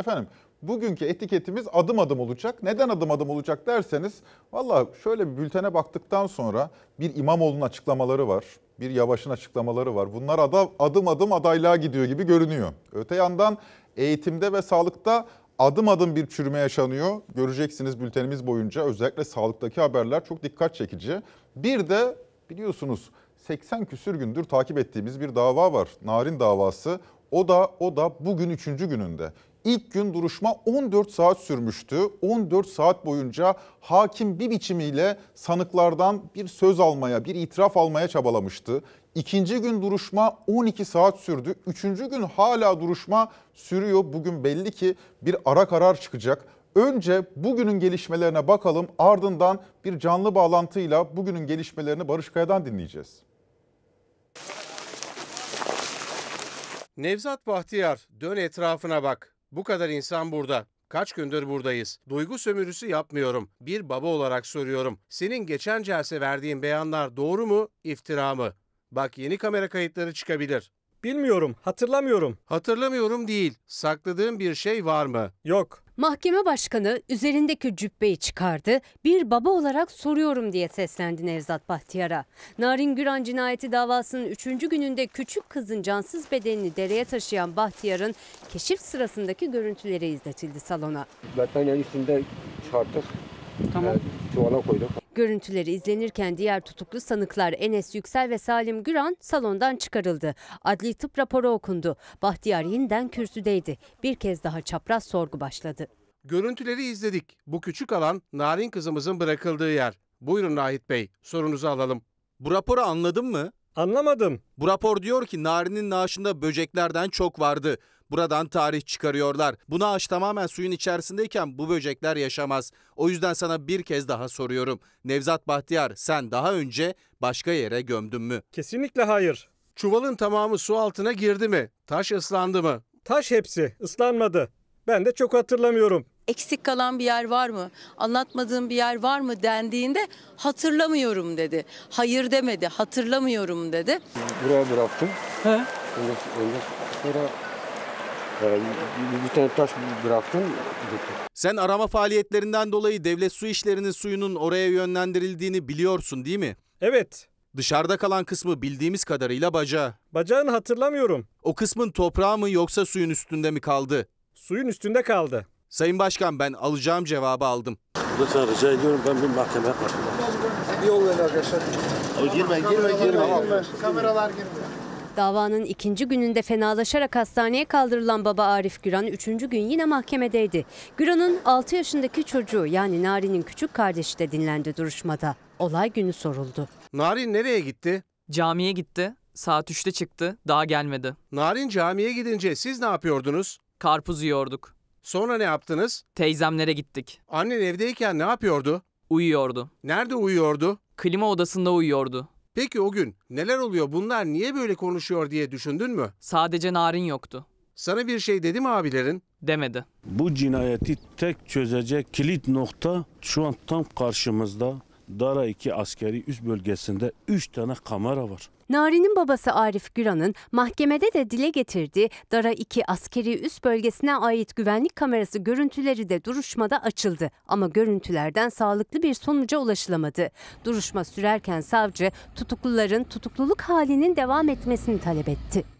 Efendim bugünkü etiketimiz adım adım olacak. Neden adım adım olacak derseniz valla şöyle bir bültene baktıktan sonra bir İmamoğlu'nun açıklamaları var. Bir Yavaş'ın açıklamaları var. Bunlar adam, adım adım adaylığa gidiyor gibi görünüyor. Öte yandan eğitimde ve sağlıkta adım adım bir çürüme yaşanıyor. Göreceksiniz bültenimiz boyunca özellikle sağlıktaki haberler çok dikkat çekici. Bir de biliyorsunuz 80 küsür gündür takip ettiğimiz bir dava var. Narin davası. O da o da bugün üçüncü gününde. İlk gün duruşma 14 saat sürmüştü. 14 saat boyunca hakim bir biçimiyle sanıklardan bir söz almaya, bir itiraf almaya çabalamıştı. İkinci gün duruşma 12 saat sürdü. Üçüncü gün hala duruşma sürüyor. Bugün belli ki bir ara karar çıkacak. Önce bugünün gelişmelerine bakalım ardından bir canlı bağlantıyla bugünün gelişmelerini Barış Kaya'dan dinleyeceğiz. Nevzat Bahtiyar dön etrafına bak. Bu kadar insan burada. Kaç gündür buradayız. Duygu sömürüsü yapmıyorum. Bir baba olarak soruyorum. Senin geçen celse verdiğin beyanlar doğru mu, iftira mı? Bak yeni kamera kayıtları çıkabilir. Bilmiyorum, hatırlamıyorum. Hatırlamıyorum değil. Sakladığın bir şey var mı? Yok. Mahkeme başkanı üzerindeki cübbeyi çıkardı, bir baba olarak soruyorum diye seslendi Nevzat Bahtiyar'a. Narin Güran cinayeti davasının 3. gününde küçük kızın cansız bedenini dereye taşıyan Bahtiyar'ın keşif sırasındaki görüntüleri izletildi salona. Battaniyelerin üstünde çıkarttık, tamam. e, çuvala koyduk. Görüntüleri izlenirken diğer tutuklu sanıklar Enes Yüksel ve Salim Güran salondan çıkarıldı. Adli tıp raporu okundu. Bahtiyar yeniden kürsüdeydi. Bir kez daha çapraz sorgu başladı. Görüntüleri izledik. Bu küçük alan Narin kızımızın bırakıldığı yer. Buyurun Nahit Bey, sorunuzu alalım. Bu raporu anladın mı? Anlamadım. Bu rapor diyor ki Narin'in naaşında böceklerden çok vardı. Buradan tarih çıkarıyorlar. Buna ağaç tamamen suyun içerisindeyken bu böcekler yaşamaz. O yüzden sana bir kez daha soruyorum. Nevzat Bahtiyar sen daha önce başka yere gömdün mü? Kesinlikle hayır. Çuvalın tamamı su altına girdi mi? Taş ıslandı mı? Taş hepsi ıslanmadı. Ben de çok hatırlamıyorum. Eksik kalan bir yer var mı? Anlatmadığım bir yer var mı dendiğinde hatırlamıyorum dedi. Hayır demedi, hatırlamıyorum dedi. Buraya bıraktım. He? Ondan sonra ee, bir tane taş bıraktım. Sen arama faaliyetlerinden dolayı devlet su işlerinin suyunun oraya yönlendirildiğini biliyorsun değil mi? Evet. Dışarıda kalan kısmı bildiğimiz kadarıyla baca. Bacağını hatırlamıyorum. O kısmın toprağı mı yoksa suyun üstünde mi kaldı? Suyun üstünde kaldı. Sayın Başkan ben alacağım cevabı aldım. Lütfen rica ediyorum ben bir mahkeme kapıyorum. Bir yol ver arkadaşlar. Girme girme girme. Kameralar girme. Davanın ikinci gününde fenalaşarak hastaneye kaldırılan baba Arif Güran üçüncü gün yine mahkemedeydi. Güran'ın 6 yaşındaki çocuğu yani Nari'nin küçük kardeşi de dinlendi duruşmada. Olay günü soruldu. Narin nereye gitti? Camiye gitti. Saat 3'te çıktı. Daha gelmedi. Narin camiye gidince siz ne yapıyordunuz? Karpuz yiyorduk. Sonra ne yaptınız? Teyzemlere gittik. Annen evdeyken ne yapıyordu? Uyuyordu. Nerede uyuyordu? Klima odasında uyuyordu. Peki o gün neler oluyor bunlar niye böyle konuşuyor diye düşündün mü? Sadece narin yoktu. Sana bir şey dedi mi abilerin? Demedi. Bu cinayeti tek çözecek kilit nokta şu an tam karşımızda. Dara 2 askeri üst bölgesinde 3 tane kamera var. Nari'nin babası Arif Güran'ın mahkemede de dile getirdiği Dara 2 askeri üst bölgesine ait güvenlik kamerası görüntüleri de duruşmada açıldı. Ama görüntülerden sağlıklı bir sonuca ulaşılamadı. Duruşma sürerken savcı tutukluların tutukluluk halinin devam etmesini talep etti.